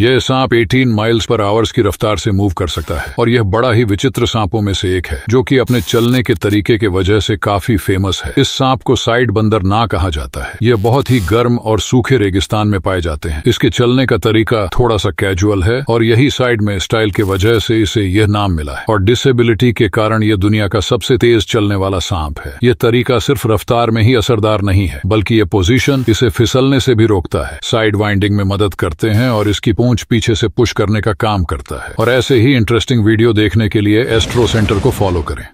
यह सांप 18 miles per hours की रफ्तार से मूव कर सकता है और यह बड़ा ही विचित्र सांपों में से एक है जो कि अपने चलने के तरीके के वजह से काफी फेमस है इस सांप को साइड बंदर ना कहा जाता है यह बहुत ही गर्म और सूखे रेगिस्तान में पाए जाते हैं इसके चलने का तरीका थोड़ा सा कैजुअल है और यही साइड में स्टाइल के वजह से इसे यह नाम मिला है और डिसेबिलिटी के कारण यह दुनिया का सबसे तेज चलने वाला सांप है यह तरीका सिर्फ रफ्तार में ही असरदार नहीं है बल्कि यह पोजिशन इसे फिसलने से भी रोकता है साइड वाइंडिंग में मदद करते हैं और इसकी पूंछ पीछे से पुश करने का काम करता है और ऐसे ही इंटरेस्टिंग वीडियो देखने के लिए एस्ट्रो सेंटर को फॉलो करें